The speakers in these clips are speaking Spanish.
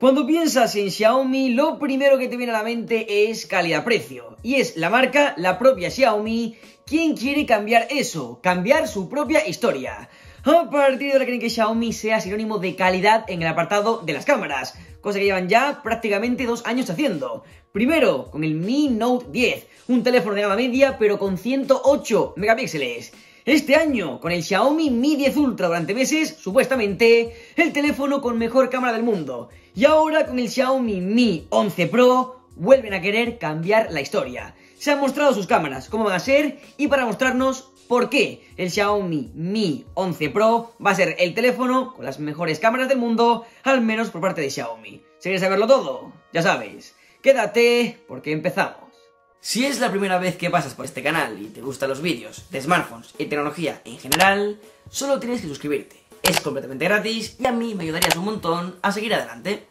Cuando piensas en Xiaomi, lo primero que te viene a la mente es calidad-precio. Y es la marca, la propia Xiaomi, quien quiere cambiar eso, cambiar su propia historia. A partir de ahora creen que Xiaomi sea sinónimo de calidad en el apartado de las cámaras, cosa que llevan ya prácticamente dos años haciendo. Primero, con el Mi Note 10, un teléfono de gama media pero con 108 megapíxeles. Este año, con el Xiaomi Mi 10 Ultra durante meses, supuestamente, el teléfono con mejor cámara del mundo. Y ahora con el Xiaomi Mi 11 Pro, vuelven a querer cambiar la historia. Se han mostrado sus cámaras, cómo van a ser, y para mostrarnos por qué el Xiaomi Mi 11 Pro va a ser el teléfono con las mejores cámaras del mundo, al menos por parte de Xiaomi. Si quieres saberlo todo, ya sabes, quédate porque empezamos. Si es la primera vez que pasas por este canal y te gustan los vídeos de smartphones y tecnología en general, solo tienes que suscribirte. Es completamente gratis y a mí me ayudarías un montón a seguir adelante.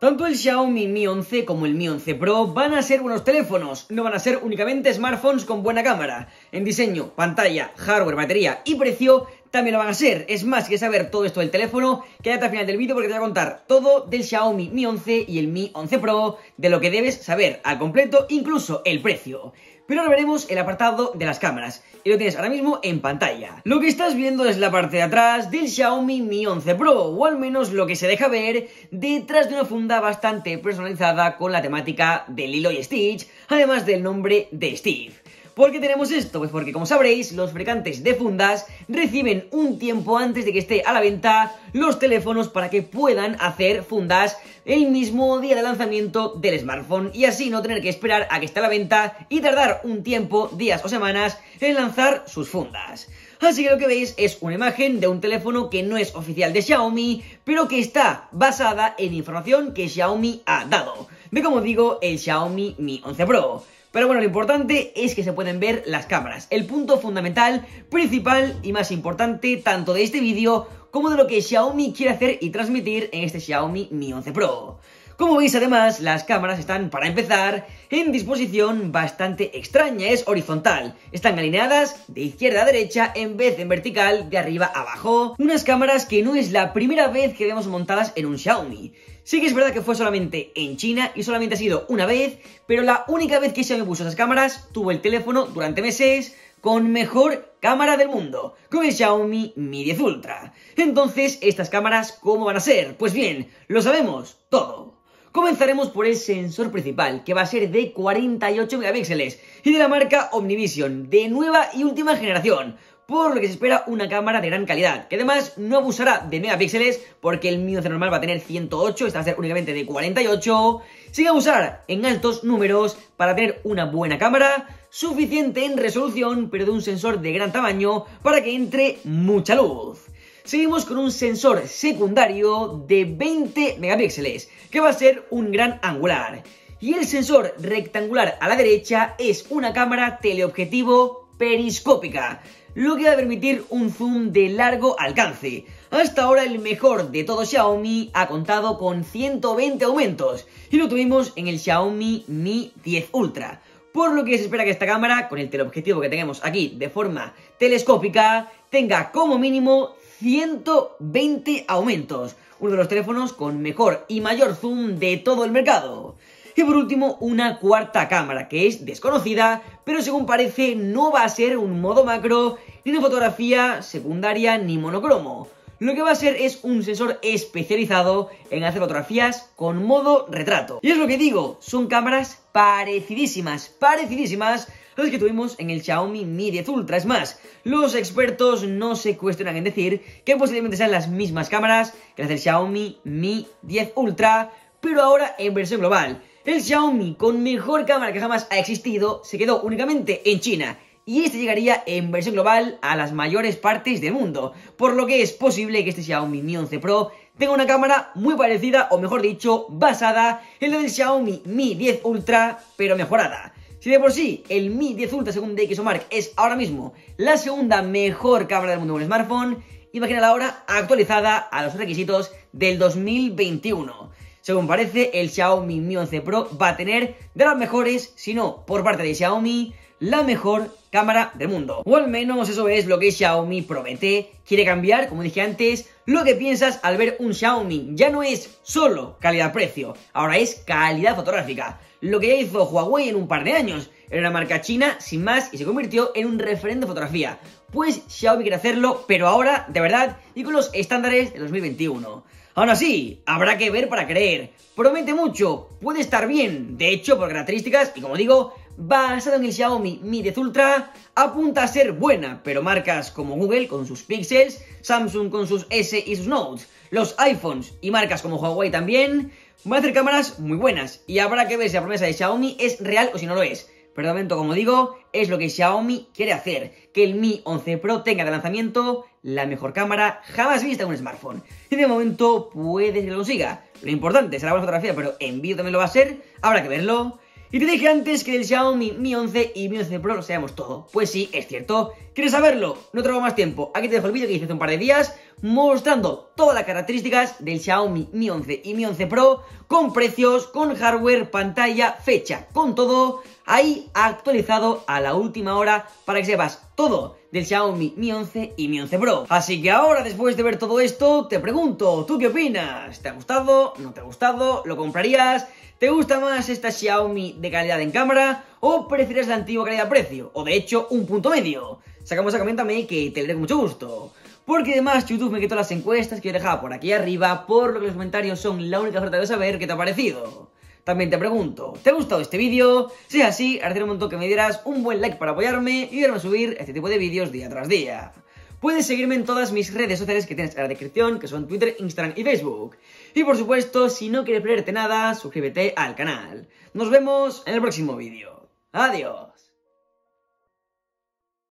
Tanto el Xiaomi Mi 11 como el Mi 11 Pro van a ser buenos teléfonos, no van a ser únicamente smartphones con buena cámara. En diseño, pantalla, hardware, batería y precio también lo van a ser. Es más, que saber todo esto del teléfono, quédate al final del vídeo porque te voy a contar todo del Xiaomi Mi 11 y el Mi 11 Pro, de lo que debes saber al completo, incluso el precio. Pero ahora veremos el apartado de las cámaras, y lo tienes ahora mismo en pantalla. Lo que estás viendo es la parte de atrás del Xiaomi Mi 11 Pro, o al menos lo que se deja ver detrás de una funda bastante personalizada con la temática de Lilo y Stitch, además del nombre de Steve. ¿Por qué tenemos esto? Pues porque, como sabréis, los fabricantes de fundas reciben un tiempo antes de que esté a la venta los teléfonos para que puedan hacer fundas el mismo día de lanzamiento del smartphone y así no tener que esperar a que esté a la venta y tardar un tiempo, días o semanas, en lanzar sus fundas. Así que lo que veis es una imagen de un teléfono que no es oficial de Xiaomi, pero que está basada en información que Xiaomi ha dado. De como digo, el Xiaomi Mi 11 Pro. Pero bueno, lo importante es que se pueden ver las cámaras. El punto fundamental, principal y más importante tanto de este vídeo como de lo que Xiaomi quiere hacer y transmitir en este Xiaomi Mi 11 Pro. Como veis además, las cámaras están, para empezar, en disposición bastante extraña, es horizontal. Están alineadas de izquierda a derecha en vez de en vertical, de arriba a abajo. Unas cámaras que no es la primera vez que vemos montadas en un Xiaomi. Sí que es verdad que fue solamente en China y solamente ha sido una vez, pero la única vez que Xiaomi puso esas cámaras tuvo el teléfono durante meses con mejor cámara del mundo, con el Xiaomi Mi 10 Ultra. Entonces, ¿estas cámaras cómo van a ser? Pues bien, lo sabemos todo. Comenzaremos por el sensor principal, que va a ser de 48 megapíxeles, y de la marca Omnivision, de nueva y última generación, por lo que se espera una cámara de gran calidad, que además no abusará de megapíxeles, porque el mío de normal va a tener 108, esta va a ser únicamente de 48, a usar en altos números para tener una buena cámara, suficiente en resolución, pero de un sensor de gran tamaño para que entre mucha luz. Seguimos con un sensor secundario de 20 megapíxeles, que va a ser un gran angular. Y el sensor rectangular a la derecha es una cámara teleobjetivo periscópica, lo que va a permitir un zoom de largo alcance. Hasta ahora el mejor de todo Xiaomi ha contado con 120 aumentos y lo tuvimos en el Xiaomi Mi 10 Ultra. Por lo que se espera que esta cámara, con el teleobjetivo que tenemos aquí de forma telescópica, tenga como mínimo 120 aumentos. Uno de los teléfonos con mejor y mayor zoom de todo el mercado. Y por último, una cuarta cámara, que es desconocida, pero según parece no va a ser un modo macro, ni una fotografía secundaria, ni monocromo. Lo que va a ser es un sensor especializado en hacer fotografías con modo retrato. Y es lo que digo, son cámaras parecidísimas, parecidísimas a las que tuvimos en el Xiaomi Mi 10 Ultra. Es más, los expertos no se cuestionan en decir que posiblemente sean las mismas cámaras que las del Xiaomi Mi 10 Ultra, pero ahora en versión global. El Xiaomi con mejor cámara que jamás ha existido se quedó únicamente en China y este llegaría en versión global a las mayores partes del mundo, por lo que es posible que este Xiaomi Mi 11 Pro tenga una cámara muy parecida o mejor dicho basada en la del Xiaomi Mi 10 Ultra pero mejorada. Si de por sí el Mi 10 Ultra según DxOMark es ahora mismo la segunda mejor cámara del mundo con smartphone, imagina la hora actualizada a los requisitos del 2021. Según parece, el Xiaomi Mi 11 Pro va a tener de las mejores, si no por parte de Xiaomi, la mejor cámara del mundo. O al menos eso es lo que Xiaomi promete. Quiere cambiar, como dije antes, lo que piensas al ver un Xiaomi. Ya no es solo calidad-precio, ahora es calidad fotográfica. Lo que ya hizo Huawei en un par de años era una marca china, sin más, y se convirtió en un referente de fotografía. Pues Xiaomi quiere hacerlo, pero ahora, de verdad, y con los estándares de 2021. Aún así, habrá que ver para creer. Promete mucho, puede estar bien, de hecho, por características, y como digo, basado en el Xiaomi Mi 10 Ultra, apunta a ser buena, pero marcas como Google con sus Pixels, Samsung con sus S y sus Notes, los iPhones y marcas como Huawei también, van a hacer cámaras muy buenas, y habrá que ver si la promesa de Xiaomi es real o si no lo es. Pero de momento, como digo, es lo que Xiaomi quiere hacer, que el Mi 11 Pro tenga de lanzamiento la mejor cámara jamás vista en un smartphone. Y de momento puede que lo consiga. Lo importante será la fotografía, pero en vídeo también lo va a ser, habrá que verlo. Y te dije antes que el Xiaomi Mi 11 y Mi 11 Pro lo sabemos todo. Pues sí, es cierto. ¿Quieres saberlo? No tengo más tiempo. Aquí te dejo el vídeo que hice hace un par de días mostrando todas las características del Xiaomi Mi 11 y Mi 11 Pro con precios, con hardware, pantalla, fecha, con todo ahí actualizado a la última hora para que sepas todo del Xiaomi Mi 11 y Mi 11 Pro. Así que ahora, después de ver todo esto, te pregunto, ¿tú qué opinas? ¿Te ha gustado? ¿No te ha gustado? ¿Lo comprarías? ¿Te gusta más esta Xiaomi de calidad en cámara o prefieres la antigua calidad-precio? O de hecho, un punto medio. Sacamos a coméntame que te leeré con mucho gusto. Porque además YouTube me quitó las encuestas que he dejado por aquí arriba, por lo que los comentarios son la única oferta de saber que te ha parecido. También te pregunto, ¿te ha gustado este vídeo? Si es así, agradecería un montón que me dieras un buen like para apoyarme y verme subir este tipo de vídeos día tras día. Puedes seguirme en todas mis redes sociales que tienes en la descripción, que son Twitter, Instagram y Facebook. Y por supuesto, si no quieres perderte nada, suscríbete al canal. Nos vemos en el próximo vídeo. Adiós.